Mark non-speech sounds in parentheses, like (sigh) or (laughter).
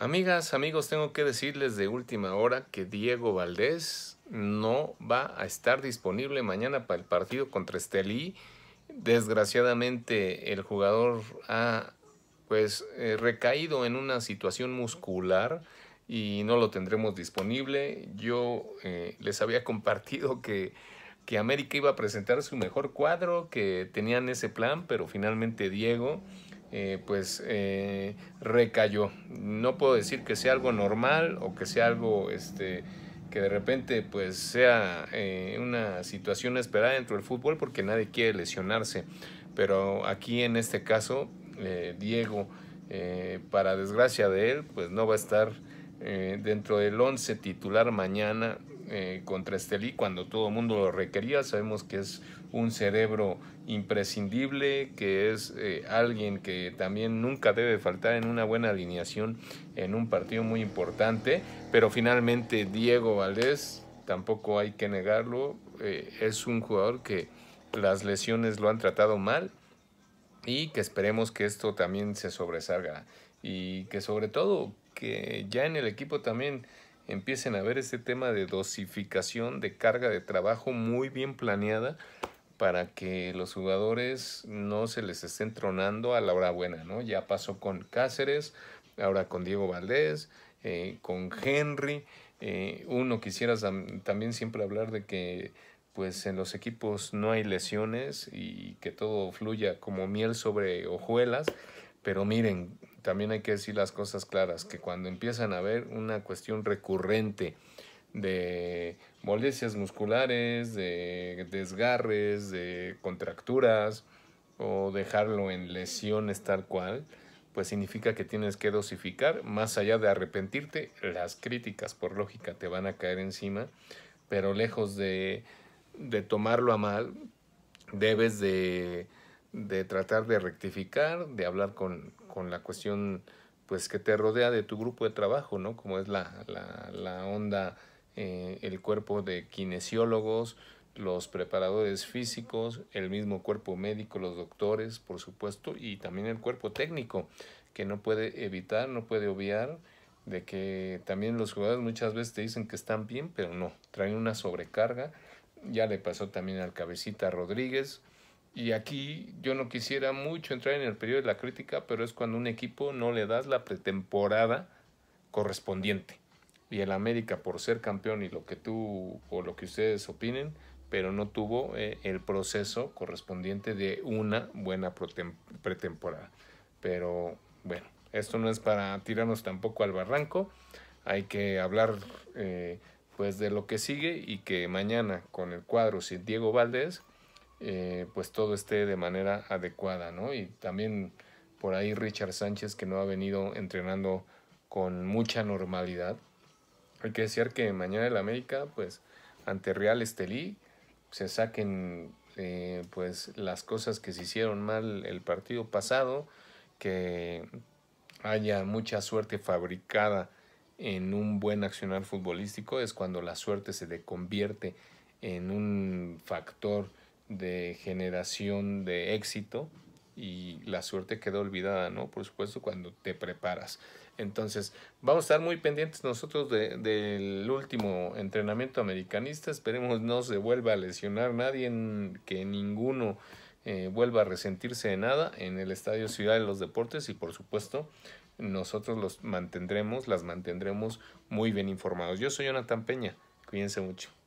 Amigas, amigos, tengo que decirles de última hora que Diego Valdés no va a estar disponible mañana para el partido contra Estelí. Desgraciadamente el jugador ha pues eh, recaído en una situación muscular y no lo tendremos disponible. Yo eh, les había (laughs) compartido que, que América iba a presentar su mejor cuadro, que tenían ese plan, pero finalmente Diego... Eh, pues eh, recayó. No puedo decir que sea algo normal o que sea algo este, que de repente pues sea eh, una situación esperada dentro del fútbol porque nadie quiere lesionarse. Pero aquí en este caso, Diego, para desgracia de él, pues no va a estar dentro del 11 titular mañana eh, contra Estelí cuando todo el mundo lo requería. Sabemos que es un cerebro imprescindible, que es eh, alguien que también nunca debe faltar en una buena alineación en un partido muy importante. Pero finalmente Diego Valdés, tampoco hay que negarlo, eh, es un jugador que las lesiones lo han tratado mal y que esperemos que esto también se sobresalga y que sobre todo que ya en el equipo también empiecen a ver este tema de dosificación de carga de trabajo muy bien planeada para que los jugadores no se les estén tronando a la hora buena, ¿no? Ya pasó con Cáceres, ahora con Diego Valdés, eh, con Henry. Eh, uno quisiera también siempre hablar de que pues en los equipos no hay lesiones y que todo fluya como miel sobre hojuelas, pero miren, también hay que decir las cosas claras, que cuando empiezan a haber una cuestión recurrente de molestias musculares, de desgarres, de contracturas o dejarlo en lesiones tal cual, pues significa que tienes que dosificar, más allá de arrepentirte, las críticas por lógica te van a caer encima, pero lejos de, de tomarlo a mal, debes de de tratar de rectificar, de hablar con, con, la cuestión pues que te rodea de tu grupo de trabajo, ¿no? Como es la, la, la onda, eh, el cuerpo de kinesiólogos, los preparadores físicos, el mismo cuerpo médico, los doctores, por supuesto, y también el cuerpo técnico, que no puede evitar, no puede obviar de que también los jugadores muchas veces te dicen que están bien, pero no, traen una sobrecarga. Ya le pasó también al cabecita Rodríguez, y aquí yo no quisiera mucho entrar en el periodo de la crítica, pero es cuando un equipo no le das la pretemporada correspondiente. Y el América por ser campeón y lo que tú o lo que ustedes opinen, pero no tuvo eh, el proceso correspondiente de una buena pretemporada. Pero bueno, esto no es para tirarnos tampoco al barranco. Hay que hablar eh, pues de lo que sigue y que mañana con el cuadro sin Diego Valdés eh, pues todo esté de manera adecuada, ¿no? Y también por ahí Richard Sánchez, que no ha venido entrenando con mucha normalidad. Hay que decir que mañana el América, pues ante Real Estelí, se saquen eh, pues las cosas que se hicieron mal el partido pasado, que haya mucha suerte fabricada en un buen accionar futbolístico, es cuando la suerte se le convierte en un factor de generación de éxito y la suerte queda olvidada, ¿no? Por supuesto, cuando te preparas. Entonces, vamos a estar muy pendientes nosotros del de, último entrenamiento americanista. Esperemos no se vuelva a lesionar nadie, que ninguno eh, vuelva a resentirse de nada en el Estadio Ciudad de los Deportes y por supuesto nosotros los mantendremos, las mantendremos muy bien informados. Yo soy Jonathan Peña, cuídense mucho.